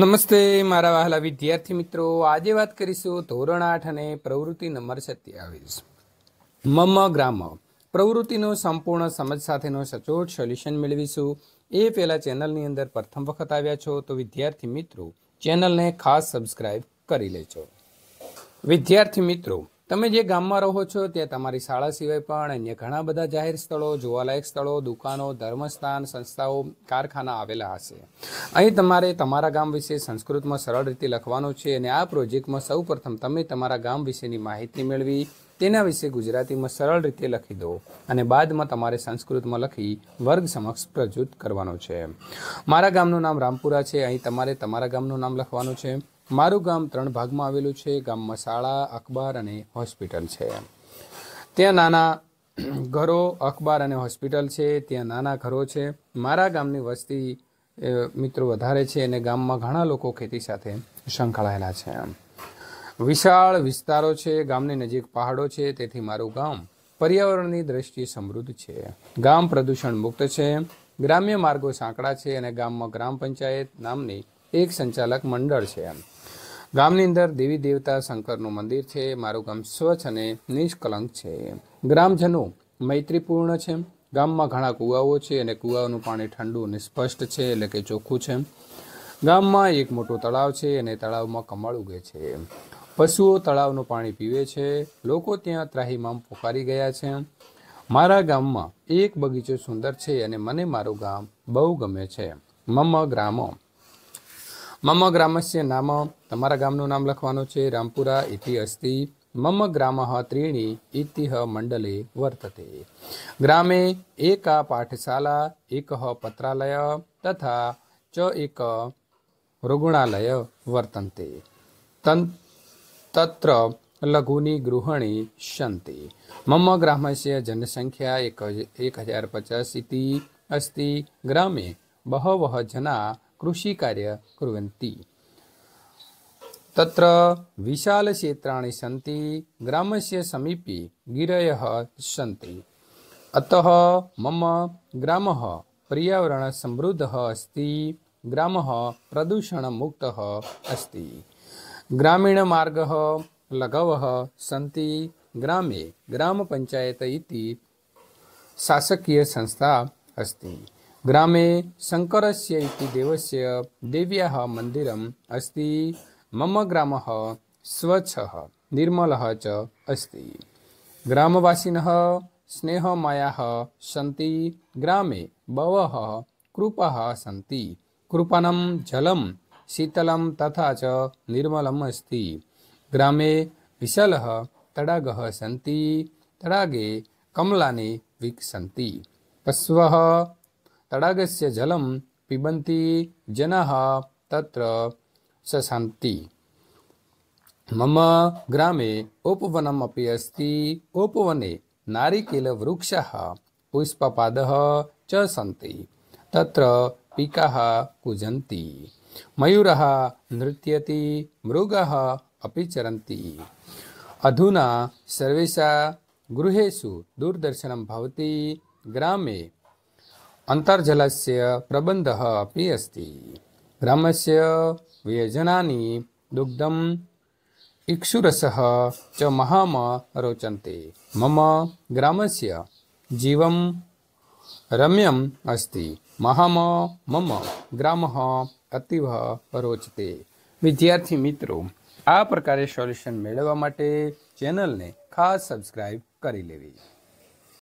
નમસ્તે મારા વહાલા વિદ્યાર્થી મિત્રો આજે વાત કરીશું ધોરણ આઠ અને પ્રવૃત્તિ નંબર સત્યાવીસ મમ ગ્રામ પ્રવૃત્તિનો સંપૂર્ણ સમજ સાથેનો સચોટ સોલ્યુશન મેળવીશું એ પહેલાં ચેનલની અંદર પ્રથમ વખત આવ્યા છો તો વિદ્યાર્થી મિત્રો ચેનલને ખાસ સબસ્ક્રાઇબ કરી લેજો વિદ્યાર્થી મિત્રો તમે જે ગામમાં રહો છો ત્યાં તમારી શાળા સિવાય પણ અન્ય ઘણા બધા જાહેર સ્થળો જોવાલાયક સ્થળો દુકાનો ધર્મસ્થાન સંસ્થાઓ કારખાના આવેલા હશે અહીં તમારે તમારા ગામ વિશે સંસ્કૃતમાં સરળ રીતે લખવાનું છે અને આ પ્રોજેક્ટમાં સૌપ્રથમ તમે તમારા ગામ વિશેની માહિતી મેળવી તેના વિશે ગુજરાતીમાં સરળ રીતે લખી દો અને બાદમાં તમારે સંસ્કૃતમાં લખી વર્ગ સમક્ષ પ્રસ્તુત કરવાનો છે મારા ગામનું નામ રામપુરા છે અહીં તમારે તમારા ગામનું નામ લખવાનું છે મારું ગામ ત્રણ ભાગમાં આવેલું છે ગામમાં શાળા અખબાર અને હોસ્પિટલ છે ત્યાં નાના ઘરો અખબાર અને હોસ્પિટલ છે ત્યાં નાના ઘરો છે મારા ગામની વસ્તી મિત્રો વધારે છે અને ગામમાં ઘણા લોકો ખેતી સાથે સંકળાયેલા છે વિશાળ વિસ્તારો છે ગામની નજીક પહાડો છે તેથી મારું ગામ પર્યાવરણની દ્રષ્ટિએ સમૃદ્ધ છે ગામ પ્રદૂષણ મુક્ત છે ગ્રામ્ય માર્ગો સાંકડા છે અને ગામમાં ગ્રામ પંચાયત નામની એક સંચાલક મંડળ છે એમ ગામની અંદર દેવી દેવતા શંકરનું મંદિર છે મારું ગામ સ્વચ્છ અને નિષ્કલંક છે ગ્રામજનો મૈત્રીપૂર્ણ છે ગામમાં ઘણા કૂવાઓ છે અને કૂવાઓનું પાણી ઠંડુ અને સ્પષ્ટ છે એટલે કે ચોખ્ખું છે ગામમાં એક મોટો તળાવ છે અને તળાવમાં કમળ ઉગે છે પશુઓ તળાવનું પાણી પીવે છે લોકો ત્યાં ત્રાહીમામ પોકારી ગયા છે મારા ગામમાં એક બગીચો સુંદર છે અને મને મારું ગામ બહુ ગમે છે મમ ગ્રામો મમ ગ્રામસ્ય નામ તમારા ગામનું નામ લખવાનું છે રામપુરા ઇતિ અસ્તિ મમ ગ્રામ ત્રીણી ઇતિહ મંડલે વર્તતે ગ્રામે એકા પાઠશાલા એક પત્રાલય તથા ચ એક રુગ્ણાલય વર્તન્તે તન તત્ર લઘુની ગૃહિણી શંતિ મમ ગ્રામસ્ય જનસંખ્યા એક એક હજાર પચાસ ઇતિ અસ્તિ ગ્રામે બહવ જના कृषिकार्य कुर्वन्ति तत्र विशालक्षेत्राणि सन्ति ग्रामस्य समीपे गिरयः सन्ति अतः मम ग्रामः पर्यावरणसमृद्धः अस्ति ग्रामः प्रदूषणमुक्तः अस्ति ग्रामीणमार्गः लघवः सन्ति ग्रामे ग्रामपञ्चायत इति शासकीयसंस्था अस्ति ગ્રામે શંકરસ્ય ઇતિ દેવસ્ય દેવ્યા મંદિરમ અસ્તિ મમ ગ્રામ સ્વચ્છ નિર્મલ ચ અસ્તિ ગ્રામવાસીન સ્નેહમાયા સંતિ ગ્રામે બવ કૃપા સંતિ કૃપનમ જલમ શીતલમ તથા ચ નિર્મલમ અસ્તિ ગ્રામે વિશલ તડાગ સંતિ તડાગે કમલાની વિકસંતિ પશ્વ तडागस्य जलं पिबन्ति जनः तत्र ससन्ति मम ग्रामे उपवनम् अपि अस्ति उपवने नारिकेलवृक्षः पुष्पपादः च सन्ति तत्र पिकाः कुजन्ति मयूरः नृत्यति मृगः अपि चरन्ति अधुना सर्वेषा गृहेषु दूरदर्शन भवति અંતર્જલસ્ય પ્રબંધઃ અપી અસ્તિ બ્રહ્મસ્ય વ્યજનાની દુગ્ધમ ઇક્ષુરસ ચ મહામ રોચંતે મમ ગ્રામસ્ય જીવમ રમ્યમ અસ્તિ મહામ મમ ગ્રામ અતિવ રોચતે વિદ્યાર્થી મિત્રો આ પ્રકારે સોલ્યુશન મેળવવા માટે ચેનલને ખાસ સબસ્ક્રાઈબ કરી લેવી